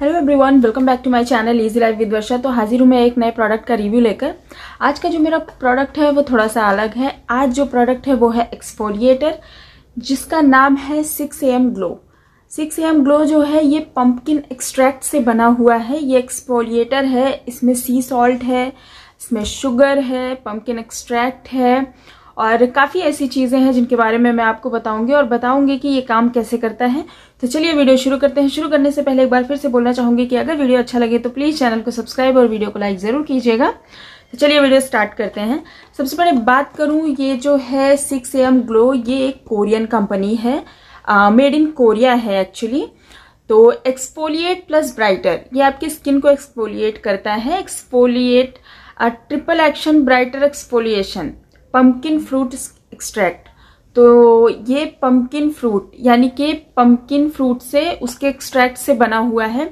hello everyone welcome back to my channel easy life with Varsha तो हाजिर हूँ मैं एक नए प्रोडक्ट का रिव्यू लेकर आज का जो मेरा प्रोडक्ट है वो थोड़ा सा अलग है आज जो प्रोडक्ट है वो है एक्सफोलिएटर जिसका नाम है six M glow six M glow जो है ये पम्पकिन एक्सट्रैक्ट से बना हुआ है ये एक्सफोलिएटर है इसमें सी सॉल्ट है इसमें शुगर है पम्पकिन एक्सट्रैक्ट है और काफ़ी ऐसी चीज़ें हैं जिनके बारे में मैं आपको बताऊंगी और बताऊंगी कि ये काम कैसे करता है तो चलिए वीडियो शुरू करते हैं शुरू करने से पहले एक बार फिर से बोलना चाहूंगी कि अगर वीडियो अच्छा लगे तो प्लीज़ चैनल को सब्सक्राइब और वीडियो को लाइक ज़रूर कीजिएगा तो चलिए वीडियो स्टार्ट करते हैं सबसे पहले बात करूं ये जो है सिक्स एम ग्लो ये एक कोरियन कंपनी है मेड इन कोरिया है एक्चुअली तो एक्सपोलिएट प्लस ब्राइटर ये आपकी स्किन को एक्सपोलिएट करता है exfoliate triple action brighter exfoliation pumpkin fruit extract तो ये पम्पकिन फ्रूट यानी कि पम्पकिन फ्रूट से उसके एक्सट्रैक्ट से बना हुआ है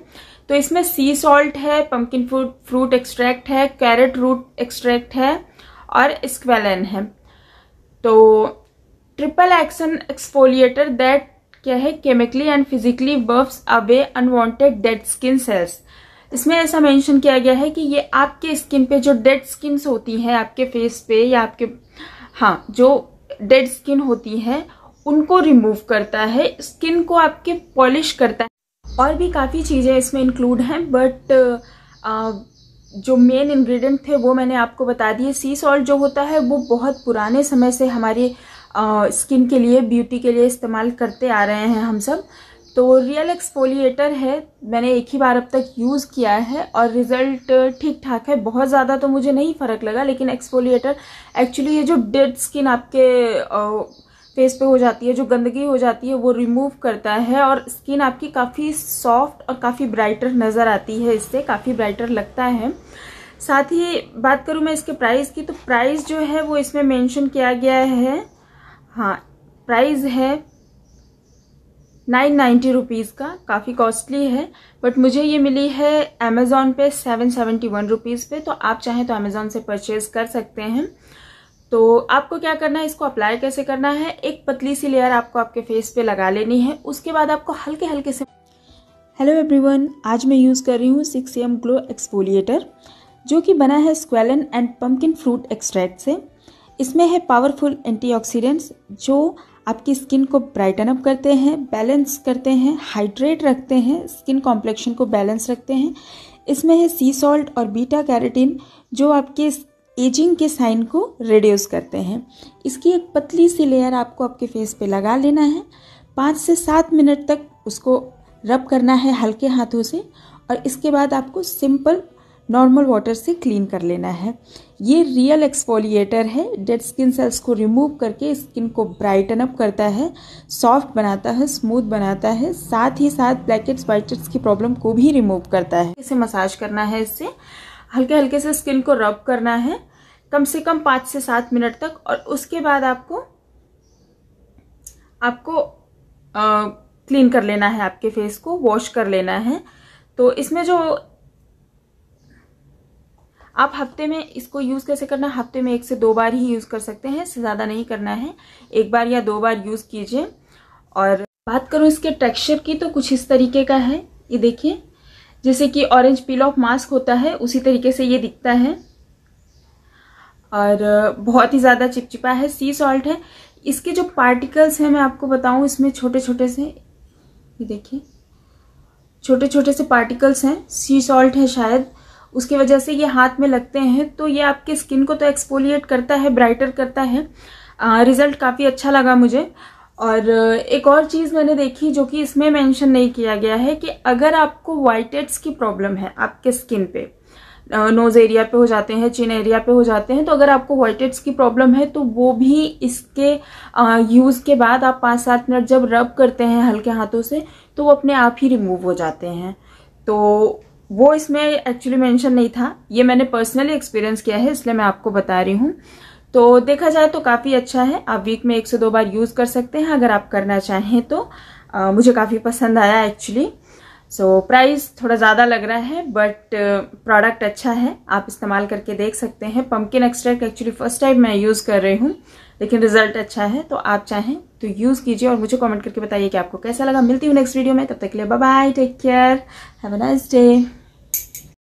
तो इसमें सी सॉल्ट है पम्पकिन फ्रूट फ्रूट एक्सट्रैक्ट है कैरेट रूट एक्सट्रैक्ट है और स्क्वेलन है तो ट्रिपल एक्शन एक्सफोलिएटर दैट क्या है chemically and physically buffs away unwanted dead skin cells इसमें ऐसा मेंशन किया गया है कि ये आपके स्किन पे जो डेड स्किन्स होती हैं आपके फेस पे या आपके हाँ जो डेड स्किन होती है उनको रिमूव करता है स्किन को आपके पॉलिश करता है और भी काफ़ी चीज़ें इसमें इंक्लूड हैं बट आ, जो मेन इंग्रेडिएंट थे वो मैंने आपको बता दिए सी सॉल्ट जो होता है वो बहुत पुराने समय से हमारी स्किन के लिए ब्यूटी के लिए इस्तेमाल करते आ रहे हैं हम सब तो रियल एक्सपोलिएटर है मैंने एक ही बार अब तक यूज़ किया है और रिज़ल्ट ठीक ठाक है बहुत ज़्यादा तो मुझे नहीं फ़र्क लगा लेकिन एक्सपोलिएटर एक्चुअली ये जो डेड स्किन आपके फेस पे हो जाती है जो गंदगी हो जाती है वो रिमूव करता है और स्किन आपकी काफ़ी सॉफ्ट और काफ़ी ब्राइटर नज़र आती है इससे काफ़ी ब्राइटर लगता है साथ ही बात करूँ मैं इसके प्राइस की तो प्राइस जो है वो इसमें मैंशन किया गया है हाँ प्राइस है नाइन नाइन्टी रुपीज़ का काफ़ी कॉस्टली है बट मुझे ये मिली है अमेज़ोन पे सेवन सेवेंटी वन रुपीज़ पर तो आप चाहें तो अमेज़ोन से परचेज़ कर सकते हैं तो आपको क्या करना है इसको अप्लाई कैसे करना है एक पतली सी लेयर आपको आपके फेस पे लगा लेनी है उसके बाद आपको हल्के हल्के से हेलो एवरीवन आज मैं यूज़ कर रही हूँ सिक्स एम ग्लो एक्सपोलिएटर जो कि बना है squalane and pumpkin fruit extract से इसमें है पावरफुल एंटीऑक्सीडेंट्स जो आपकी स्किन को ब्राइटन अप करते हैं बैलेंस करते हैं हाइड्रेट रखते हैं स्किन कॉम्प्लेक्शन को बैलेंस रखते हैं इसमें है सी सॉल्ट और बीटा कैरेटिन जो आपके एजिंग के साइन को रिड्यूस करते हैं इसकी एक पतली सी लेयर आपको आपके फेस पे लगा लेना है पाँच से सात मिनट तक उसको रब करना है हल्के हाथों से और इसके बाद आपको सिंपल नॉर्मल वाटर से क्लीन कर लेना है ये रियल एक्सफोलिएटर है डेड स्किन सेल्स को रिमूव करके स्किन को ब्राइटन अप करता है सॉफ्ट बनाता है स्मूथ बनाता है साथ ही साथ ब्लैकेट्स वाइटेट्स की प्रॉब्लम को भी रिमूव करता है इसे मसाज करना है इससे हल्के हल्के से स्किन को रब करना है कम से कम पाँच से सात मिनट तक और उसके बाद आपको आपको आ, क्लीन कर लेना है आपके फेस को वॉश कर लेना है तो इसमें जो आप हफ्ते में इसको यूज़ कैसे करना हफ्ते में एक से दो बार ही यूज़ कर सकते हैं इससे ज़्यादा नहीं करना है एक बार या दो बार यूज़ कीजिए और बात करूँ इसके टेक्सचर की तो कुछ इस तरीके का है ये देखिए जैसे कि ऑरेंज पील ऑफ मास्क होता है उसी तरीके से ये दिखता है और बहुत ही ज़्यादा चिपचिपा है सी सॉल्ट है इसके जो पार्टिकल्स हैं मैं आपको बताऊं इसमें छोटे छोटे से ये देखिए छोटे छोटे से पार्टिकल्स हैं सी सॉल्ट है शायद उसकी वजह से ये हाथ में लगते हैं तो ये आपके स्किन को तो एक्सपोलिएट करता है ब्राइटर करता है रिजल्ट काफ़ी अच्छा लगा मुझे और एक और चीज़ मैंने देखी जो कि इसमें मेंशन नहीं किया गया है कि अगर आपको वाइटेड्स की प्रॉब्लम है आपके स्किन पे नोज़ एरिया पे हो जाते हैं चिन एरिया पे हो जाते हैं तो अगर आपको वाइटेड्स की प्रॉब्लम है तो वो भी इसके यूज़ के बाद आप पाँच सात मिनट जब रब करते हैं हल्के हाथों से तो वो अपने आप ही रिमूव हो जाते हैं तो वो इसमें एक्चुअली मेंशन नहीं था ये मैंने पर्सनली एक्सपीरियंस किया है इसलिए मैं आपको बता रही हूँ तो देखा जाए तो काफ़ी अच्छा है आप वीक में एक से दो बार यूज़ कर सकते हैं अगर आप करना चाहें तो आ, मुझे काफ़ी पसंद आया एक्चुअली सो so, प्राइस थोड़ा ज़्यादा लग रहा है बट प्रोडक्ट uh, अच्छा है आप इस्तेमाल करके देख सकते हैं pumpkin extract actually first time मैं यूज़ कर रही हूँ लेकिन रिजल्ट अच्छा है तो आप चाहें तो यूज़ कीजिए और मुझे कमेंट करके बताइए कि आपको कैसा लगा मिलती हूँ नेक्स्ट वीडियो में तब तक के लिए bye take care have a nice day